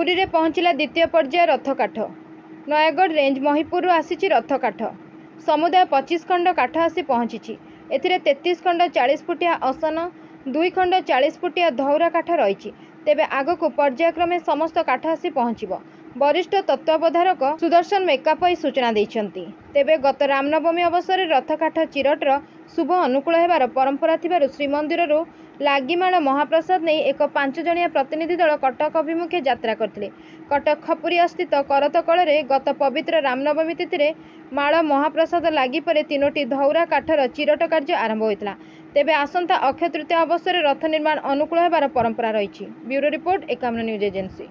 ପୁରୀରେ ପହଞ୍ଚିଲା ଦ୍ୱିତୀୟ ପର୍ଯ୍ୟାୟ ରଥକାଠ ନୟାଗଡ଼ ରେଞ୍ଜ ମହିପୁରରୁ ଆସିଛି ରଥକାଠ ସମୁଦାୟ ପଚିଶ ଖଣ୍ଡ କାଠ ଆସି ପହଞ୍ଚିଛି ଏଥିରେ ତେତିଶ ଖଣ୍ଡ ଚାଳିଶ ଫୁଟିଆ ଅସନ ଦୁଇ ଖଣ୍ଡ ଚାଳିଶ ଫୁଟିଆ ଧଉରା କାଠ ରହିଛି ତେବେ ଆଗକୁ ପର୍ଯ୍ୟାୟକ୍ରମେ ସମସ୍ତ କାଠ ଆସି ପହଞ୍ଚିବ ବରିଷ୍ଠ ତତ୍ତ୍ୱାବଧାରକ ସୁଦର୍ଶନ ମେକାପ ଏହି ସୂଚନା ଦେଇଛନ୍ତି ତେବେ ଗତ ରାମନବମୀ ଅବସରରେ ରଥକାଠ ଚିରଟର ଶୁଭ ଅନୁକୂଳ ହେବାର ପରମ୍ପରା ଥିବାରୁ ଶ୍ରୀମନ୍ଦିରରୁ ଲାଗିମାଳ ମହାପ୍ରସାଦ ନେଇ ଏକ ପାଞ୍ଚଜଣିଆ ପ୍ରତିନିଧି ଦଳ କଟକ ଅଭିମୁଖେ ଯାତ୍ରା କରିଥିଲେ କଟକ ଖପୁରିଆସ୍ଥିତ କରତକଳରେ ଗତ ପବିତ୍ର ରାମନବମୀ ତିଥିରେ ମାଳ ମହାପ୍ରସାଦ ଲାଗି ପରେ ତିନୋଟି ଧଉରା କାଠର ଚିରଟ କାର୍ଯ୍ୟ ଆରମ୍ଭ ହୋଇଥିଲା ତେବେ ଆସନ୍ତା ଅକ୍ଷୟ ତୃତୀୟା ଅବସରରେ ରଥ ନିର୍ମାଣ ଅନୁକୂଳ ହେବାର ପରମ୍ପରା ରହିଛି bureau report Ekamra news agency